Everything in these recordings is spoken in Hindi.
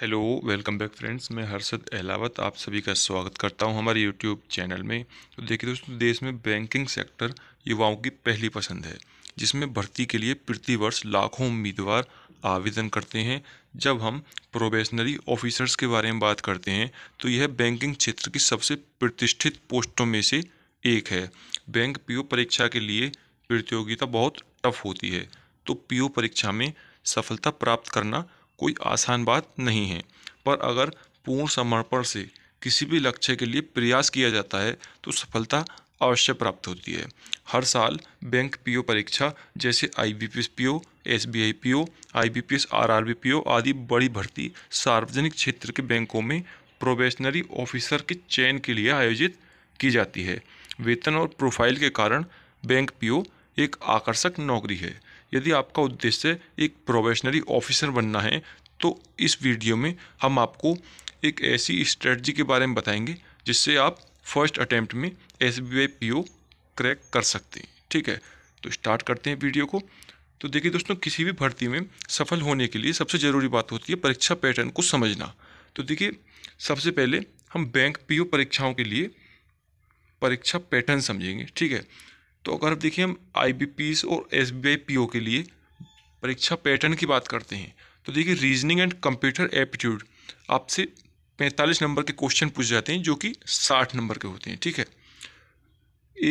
हेलो वेलकम बैक फ्रेंड्स मैं हर्षद अहलावत आप सभी का स्वागत करता हूं हमारे यूट्यूब चैनल में तो देखिए दोस्तों देश में बैंकिंग सेक्टर युवाओं की पहली पसंद है जिसमें भर्ती के लिए प्रतिवर्ष लाखों उम्मीदवार आवेदन करते हैं जब हम प्रोबेशनरी ऑफिसर्स के बारे में बात करते हैं तो यह बैंकिंग क्षेत्र की सबसे प्रतिष्ठित पोस्टों में से एक है बैंक पी परीक्षा के लिए प्रतियोगिता बहुत टफ होती है तो पी परीक्षा में सफलता प्राप्त करना कोई आसान बात नहीं है पर अगर पूर्ण समर्पण से किसी भी लक्ष्य के लिए प्रयास किया जाता है तो सफलता अवश्य प्राप्त होती है हर साल बैंक पीओ परीक्षा जैसे I I I B B B P P P S S O O P S R R B P O आदि बड़ी भर्ती सार्वजनिक क्षेत्र के बैंकों में प्रोबेशनरी ऑफिसर के चयन के लिए आयोजित की जाती है वेतन और प्रोफाइल के कारण बैंक पीओ एक आकर्षक नौकरी है यदि आपका उद्देश्य एक प्रोबेशनरी ऑफिसर बनना है तो इस वीडियो में हम आपको एक ऐसी स्ट्रेटजी के बारे में बताएंगे जिससे आप फर्स्ट अटैम्प्ट में एस बी क्रैक कर सकते हैं ठीक है तो स्टार्ट करते हैं वीडियो को तो देखिए दोस्तों किसी भी भर्ती में सफल होने के लिए सबसे ज़रूरी बात होती है परीक्षा पैटर्न को समझना तो देखिए सबसे पहले हम बैंक पीओ परीक्षाओं के लिए परीक्षा पैटर्न समझेंगे ठीक है तो अगर आप देखिए हम आई और एस बी के लिए परीक्षा पैटर्न की बात करते हैं तो देखिए रीजनिंग एंड कंप्यूटर एप्टीट्यूड आपसे 45 नंबर के क्वेश्चन पूछ जाते हैं जो कि 60 नंबर के होते हैं ठीक है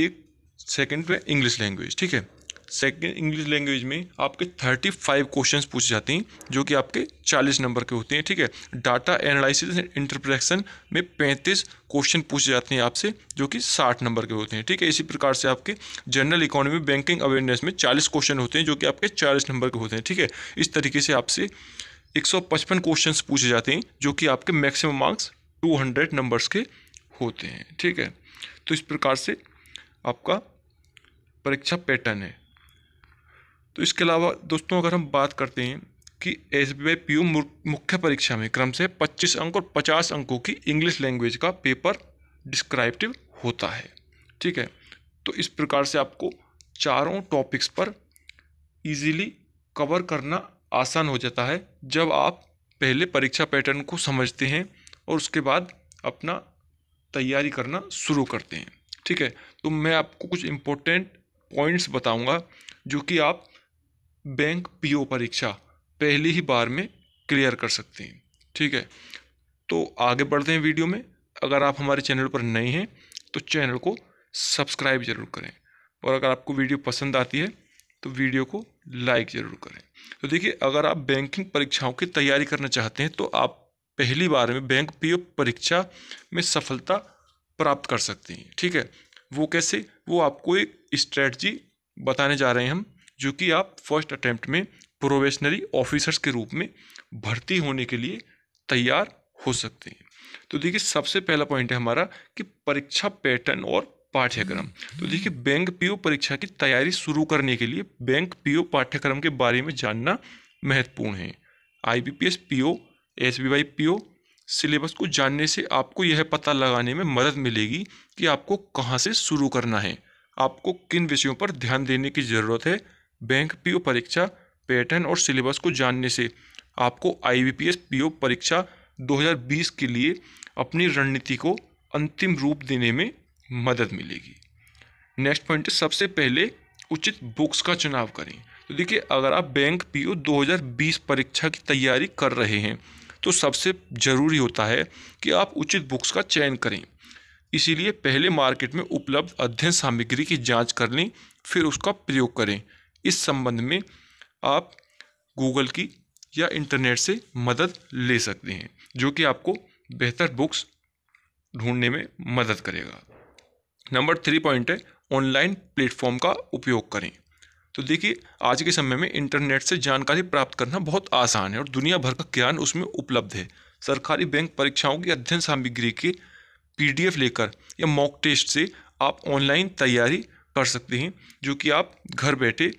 एक सेकंड पे इंग्लिश लैंग्वेज ठीक है सेकेंड इंग्लिश लैंग्वेज में आपके थर्टी फाइव क्वेश्चन पूछे जाते हैं जो कि आपके चालीस नंबर के होते हैं ठीक है डाटा एनालिसिस एंड में पैंतीस क्वेश्चन पूछे जाते हैं आपसे जो कि साठ नंबर के होते हैं ठीक है इसी प्रकार से आपके जनरल इकोनॉमी बैंकिंग अवेयरनेस में चालीस क्वेश्चन होते हैं जो कि आपके चालीस नंबर के होते हैं ठीक है इस तरीके से आपसे एक सौ पचपन क्वेश्चन पूछे जाते हैं जो कि आपके maximum marks two hundred numbers के होते हैं ठीक है तो इस प्रकार से आपका परीक्षा पैटर्न है तो इसके अलावा दोस्तों अगर हम बात करते हैं कि एस बी पी मुख्य परीक्षा में क्रम से 25 अंक और 50 अंकों की इंग्लिश लैंग्वेज का पेपर डिस्क्राइप्टिव होता है ठीक है तो इस प्रकार से आपको चारों टॉपिक्स पर इजीली कवर करना आसान हो जाता है जब आप पहले परीक्षा पैटर्न को समझते हैं और उसके बाद अपना तैयारी करना शुरू करते हैं ठीक है तो मैं आपको कुछ इम्पोर्टेंट पॉइंट्स बताऊंगा जो कि आप बैंक पीओ परीक्षा पहली ही बार में क्लियर कर सकते हैं ठीक है तो आगे बढ़ते हैं वीडियो में अगर आप हमारे चैनल पर नए हैं तो चैनल को सब्सक्राइब जरूर करें और अगर आपको वीडियो पसंद आती है तो वीडियो को लाइक ज़रूर करें तो देखिए अगर आप बैंकिंग परीक्षाओं की तैयारी करना चाहते हैं तो आप पहली बार में बैंक पीओ परीक्षा में सफलता प्राप्त कर सकते हैं ठीक है वो कैसे वो आपको एक स्ट्रेटजी बताने जा रहे हैं हम जो कि आप फर्स्ट अटैम्प्ट में प्रोवेशनरी ऑफिसर्स के रूप में भर्ती होने के लिए तैयार हो सकते हैं तो देखिए सबसे पहला पॉइंट है हमारा कि परीक्षा पैटर्न और पाठ्यक्रम तो देखिए बैंक पीओ परीक्षा की तैयारी शुरू करने के लिए बैंक पीओ पाठ्यक्रम के बारे में जानना महत्वपूर्ण है IBPS PO SBI PO syllabus को जानने से आपको यह पता लगाने में मदद मिलेगी कि आपको कहाँ से शुरू करना है आपको किन विषयों पर ध्यान देने की ज़रूरत है बैंक पीओ परीक्षा पैटर्न और सिलेबस को जानने से आपको आईबीपीएस पीओ परीक्षा 2020 के लिए अपनी रणनीति को अंतिम रूप देने में मदद मिलेगी नेक्स्ट पॉइंट सबसे पहले उचित बुक्स का चुनाव करें तो देखिए अगर आप बैंक पीओ 2020 परीक्षा की तैयारी कर रहे हैं तो सबसे ज़रूरी होता है कि आप उचित बुक्स का चयन करें इसीलिए पहले मार्केट में उपलब्ध अध्ययन सामग्री की जांच कर लें फिर उसका प्रयोग करें इस संबंध में आप गूगल की या इंटरनेट से मदद ले सकते हैं जो कि आपको बेहतर बुक्स ढूंढने में मदद करेगा नंबर थ्री पॉइंट है ऑनलाइन प्लेटफॉर्म का उपयोग करें तो देखिए आज के समय में इंटरनेट से जानकारी प्राप्त करना बहुत आसान है और दुनिया भर का ज्ञान उसमें उपलब्ध है सरकारी बैंक परीक्षाओं की अध्ययन सामग्री के पीडीएफ लेकर या मॉक टेस्ट से आप ऑनलाइन तैयारी कर सकते हैं जो कि आप घर बैठे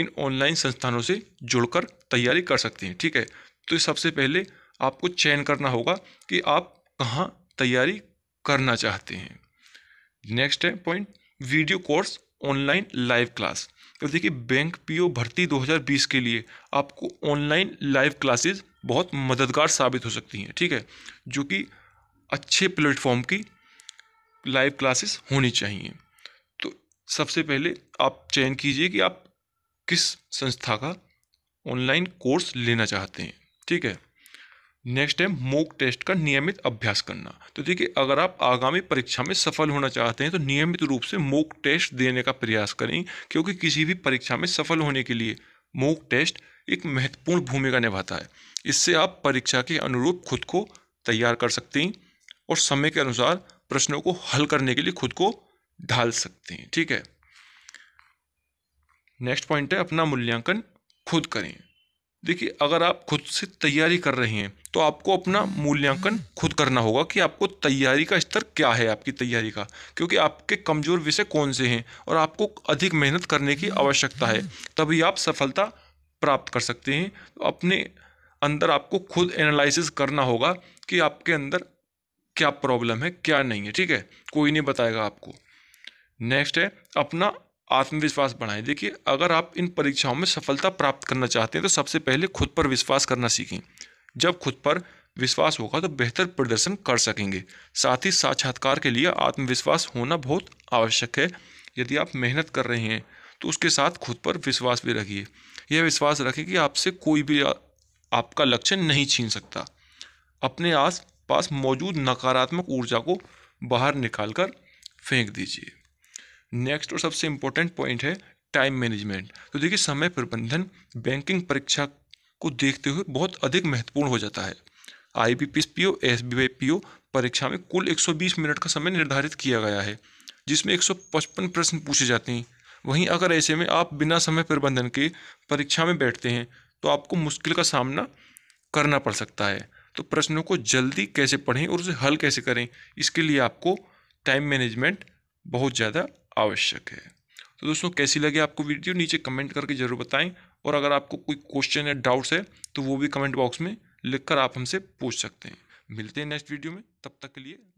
इन ऑनलाइन संस्थानों से जुड़कर तैयारी कर सकते हैं ठीक है तो सबसे पहले आपको चयन करना होगा कि आप कहाँ तैयारी करना चाहते हैं नेक्स्ट है point video course online live class तो देखिए बैंक पीओ भर्ती 2020 के लिए आपको ऑनलाइन लाइव क्लासेस बहुत मददगार साबित हो सकती हैं ठीक है जो कि अच्छे प्लेटफॉर्म की लाइव क्लासेस होनी चाहिए तो सबसे पहले आप चयन कीजिए कि आप किस संस्था का ऑनलाइन कोर्स लेना चाहते हैं ठीक है नेक्स्ट है मोक टेस्ट का नियमित अभ्यास करना तो देखिए अगर आप आगामी परीक्षा में सफल होना चाहते हैं तो नियमित रूप से मोक टेस्ट देने का प्रयास करें क्योंकि किसी भी परीक्षा में सफल होने के लिए मोक टेस्ट एक महत्वपूर्ण भूमिका निभाता है इससे आप परीक्षा के अनुरूप खुद को तैयार कर सकते हैं और समय के अनुसार प्रश्नों को हल करने के लिए खुद को ढाल सकते हैं ठीक है नेक्स्ट पॉइंट है अपना मूल्यांकन खुद करें देखिए अगर आप खुद से तैयारी कर रहे हैं तो आपको अपना मूल्यांकन खुद करना होगा कि आपको तैयारी का स्तर क्या है आपकी तैयारी का क्योंकि आपके कमज़ोर विषय कौन से हैं और आपको अधिक मेहनत करने की आवश्यकता है तभी आप सफलता प्राप्त कर सकते हैं तो अपने अंदर आपको खुद एनालिसिस करना होगा कि आपके अंदर क्या प्रॉब्लम है क्या नहीं है ठीक है कोई नहीं बताएगा आपको नेक्स्ट है अपना आत्मविश्वास बढ़ाएं देखिए अगर आप इन परीक्षाओं में सफलता प्राप्त करना चाहते हैं तो सबसे पहले खुद पर विश्वास करना सीखें जब खुद पर विश्वास होगा तो बेहतर प्रदर्शन कर सकेंगे साथ ही साक्षात्कार के लिए आत्मविश्वास होना बहुत आवश्यक है यदि आप मेहनत कर रहे हैं तो उसके साथ खुद पर विश्वास भी रखिए यह विश्वास रखें कि आपसे कोई भी आ, आपका लक्ष्य नहीं छीन सकता अपने आस पास मौजूद नकारात्मक ऊर्जा को बाहर निकाल कर फेंक दीजिए नेक्स्ट और सबसे इम्पोर्टेंट पॉइंट है टाइम मैनेजमेंट तो देखिए समय प्रबंधन बैंकिंग परीक्षा को देखते हुए बहुत अधिक महत्वपूर्ण हो जाता है I B P P O S B Y P O परीक्षा में कुल 120 मिनट का समय निर्धारित किया गया है जिसमें 155 प्रश्न पूछे जाते हैं वहीं अगर ऐसे में आप बिना समय प्रबंधन के परीक्षा में बैठते हैं तो आपको मुश्किल का सामना करना पड़ सकता है तो प्रश्नों को जल्दी कैसे पढ़ें और उसे हल कैसे करें इसके लिए आपको टाइम मैनेजमेंट बहुत ज़्यादा आवश्यक है तो दोस्तों कैसी लगी आपको वीडियो नीचे कमेंट करके जरूर बताएं और अगर आपको कोई क्वेश्चन या डाउट्स है तो वो भी कमेंट बॉक्स में लिखकर आप हमसे पूछ सकते हैं मिलते हैं नेक्स्ट वीडियो में तब तक के लिए